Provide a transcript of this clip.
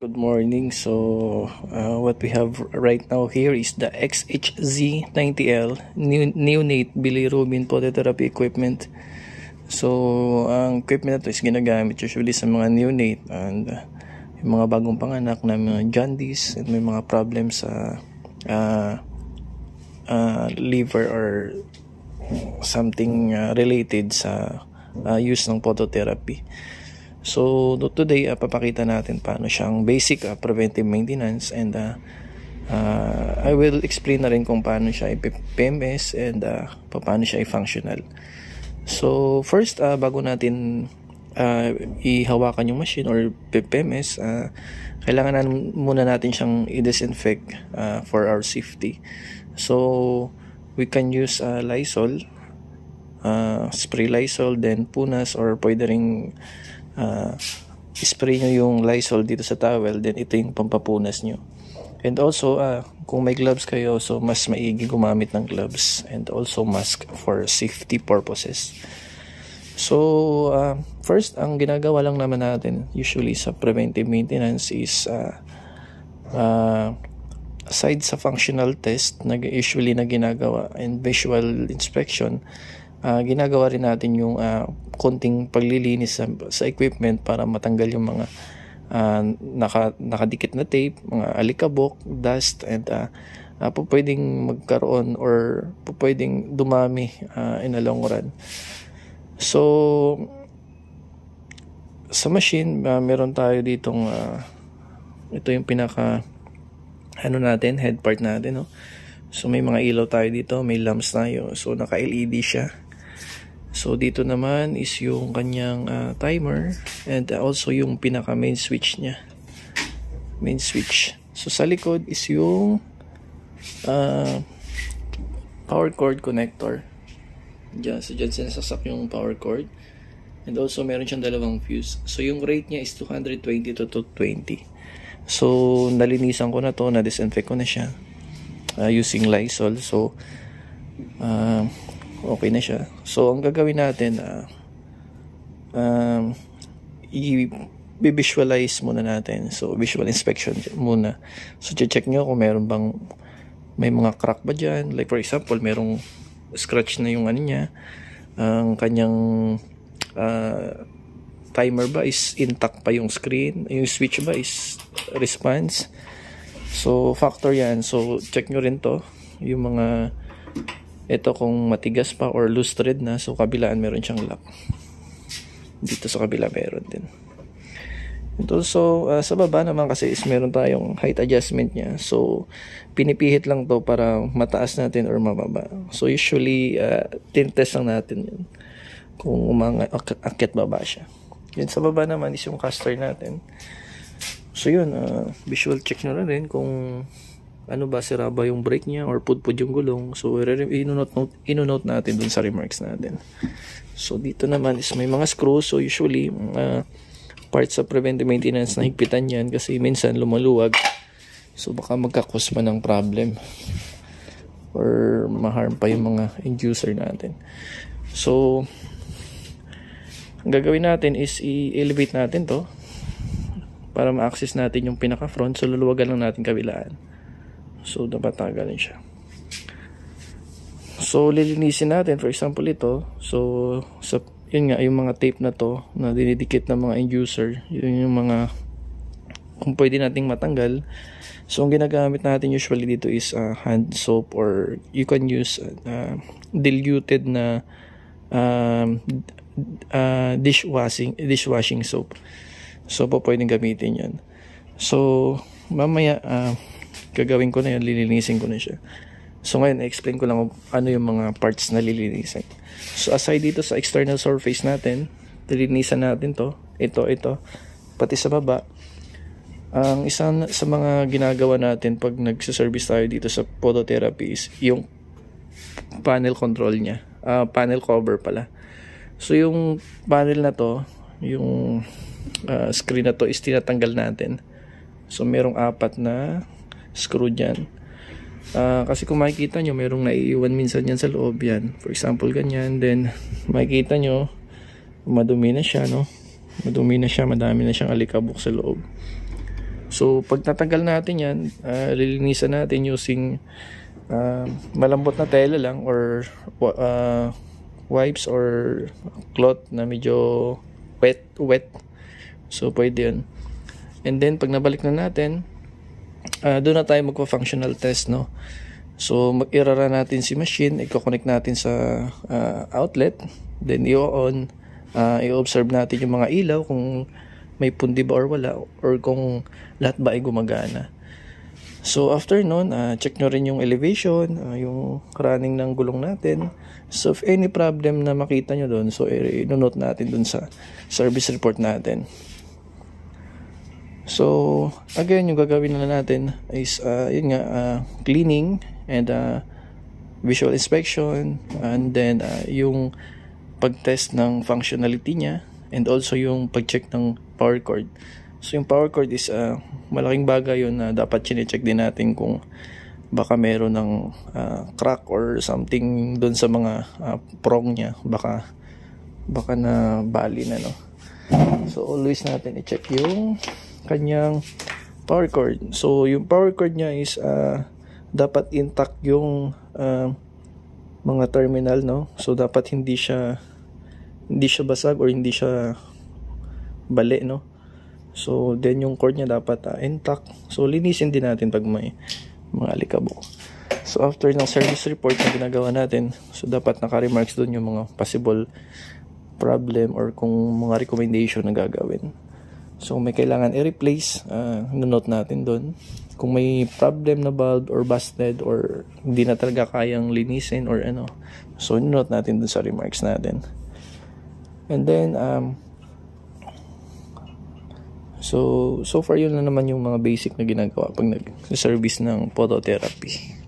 Good morning. So uh, what we have right now here is the XHZ90L new, neonate bilirubin phototherapy equipment. So ang equipment na ito is ginagamit usually sa mga neonate and uh, yung mga bagong panganak na mga jaundice and may mga problems sa uh, uh, liver or something uh, related sa uh, use ng phototherapy. So today uh, papakita natin paano siyang basic uh, preventive maintenance and uh, uh, I will explain na rin kung paano siya i-PMS and uh, paano siya i-functional. So first uh, bago natin uh, ihawakan yung machine or PMS, uh, kailangan na muna natin siyang i-disinfect uh, for our safety. So we can use uh, Lysol, uh, spray Lysol, then punas or pwede ring uh, spray nyo yung Lysol dito sa towel, then ito yung pampapunas nyo. And also, uh, kung may gloves kayo, so mas maigi gumamit ng gloves and also mask for safety purposes. So, uh, first, ang ginagawa lang naman natin usually sa preventive maintenance is uh, uh, aside sa functional test na usually na ginagawa and visual inspection, uh, ginagawa rin natin yung uh, konting paglilinis sa, sa equipment para matanggal yung mga uh, naka, nakadikit na tape, mga alikabok, dust, and uh, uh, pwedeng magkaroon or po pwedeng dumami uh, in a long run. So, sa machine, uh, meron tayo ditong uh, ito yung pinaka ano natin, head part natin, no? So, may mga ilaw tayo dito, may lamps tayo. So, naka-LED siya. So dito naman is yung kanyang uh, timer and also yung pinaka main switch niya. Main switch. So sa likod is yung uh, power cord connector. Diyan, so dyan sinasasak yung power cord. And also meron siyang dalawang fuse. So yung rate niya is 220 to 220. So nalinisan ko na to, na-disinfect ko na siya uh, using Lysol. So uh, okay na siya. So, ang gagawin natin, uh, um, i-visualize muna natin. So, visual inspection muna. So, check nyo kung meron bang may mga crack ba dyan. Like, for example, merong scratch na yung ano niya. Ang kanyang uh, timer ba is intact pa yung screen. Yung switch ba is response. So, factor yan. So, check nyo rin to. Yung mga ito kung matigas pa or loose thread na, so kabilaan meron siyang lock. Dito sa kabila meron din. Ito, so uh, sa baba naman kasi is meron tayong height adjustment niya. So pinipihit lang to para mataas natin or mababa. So usually uh, ah, tintest lang natin yun kung umang akit baba siya. Yun sa baba naman is yung caster natin. So yun, uh, visual check na rin kung ano ba, sira ba yung brake niya or pudpud yung gulong. So, inunote, note, inunote natin dun sa remarks natin. So, dito naman is may mga screws. So, usually, mga parts sa preventive maintenance na higpitan yan kasi minsan lumuluwag. So, baka magkakos pa ng problem or maharm pa yung mga inducer natin. So, ang gagawin natin is i-elevate natin to para ma-access natin yung pinaka front so luluwagan lang natin kabilaan So, nabatagalan siya. So, lilinisin natin. For example, ito. So, sa, yun nga, yung mga tape na to na dinidikit ng mga inducer. Yun yung mga kung pwede nating matanggal. So, ang ginagamit natin usually dito is uh, hand soap or you can use uh, diluted na um, uh, dishwashing, dishwashing soap. So, po pwedeng gamitin yan. So, mamaya, uh, gagawin ko na yun, lilinisin ko na siya. So ngayon, explain ko lang ano yung mga parts na lilinisin. So aside dito sa external surface natin, lilinisan natin to, ito, ito, pati sa baba. Ang isa sa mga ginagawa natin pag nagsiservice tayo dito sa phototherapy is yung panel control niya. Uh, panel cover pala. So yung panel na to, yung uh, screen na to is tinatanggal natin. So merong apat na screw dyan. Uh, kasi kung makikita nyo, mayroong naiiwan minsan yan sa loob yan. For example, ganyan. Then, makikita nyo, madumi na siya, no? Madumi na siya, madami na siyang alikabok sa loob. So, pagtatanggal natin yan, uh, lilinisan natin using uh, malambot na tela lang or uh, wipes or cloth na medyo wet, wet. So, pwede yun. And then, pag nabalik na natin, uh, doon na tayo magpa-functional test, no? So, mag-irara natin si machine, i-connect natin sa uh, outlet, then i-on, uh, i-observe natin yung mga ilaw kung may pundi ba or wala, or kung lahat ba ay gumagana. So, after nun, uh, check nyo rin yung elevation, uh, yung running ng gulong natin. So, if any problem na makita nyo doon, so, i-note natin doon sa service report natin. So, again, yung gagawin na natin is, uh, yun nga, uh, cleaning and uh, visual inspection and then uh, yung pag-test ng functionality niya and also yung pag-check ng power cord. So, yung power cord is uh, malaking bagay yun na dapat chine-check din natin kung baka meron ng uh, crack or something doon sa mga uh, prong niya baka baka na bali na no so always natin i-check yung kanyang power cord. So, yung power cord niya is uh, dapat intact yung uh, mga terminal, no? So, dapat hindi siya hindi siya basag or hindi siya bali, no? So, then yung cord niya dapat uh, intact. So, linisin din natin pag may mga alikabok. So, after ng service report na ginagawa natin, so dapat naka-remarks doon yung mga possible problem or kung mga recommendation na gagawin. So may kailangan i-replace, uh, note natin doon. Kung may problem na bulb or busted or hindi na talaga kayang linisin or ano. So note natin doon sa remarks natin. And then, um, so, so far yun na naman yung mga basic na ginagawa pag nag-service ng phototherapy.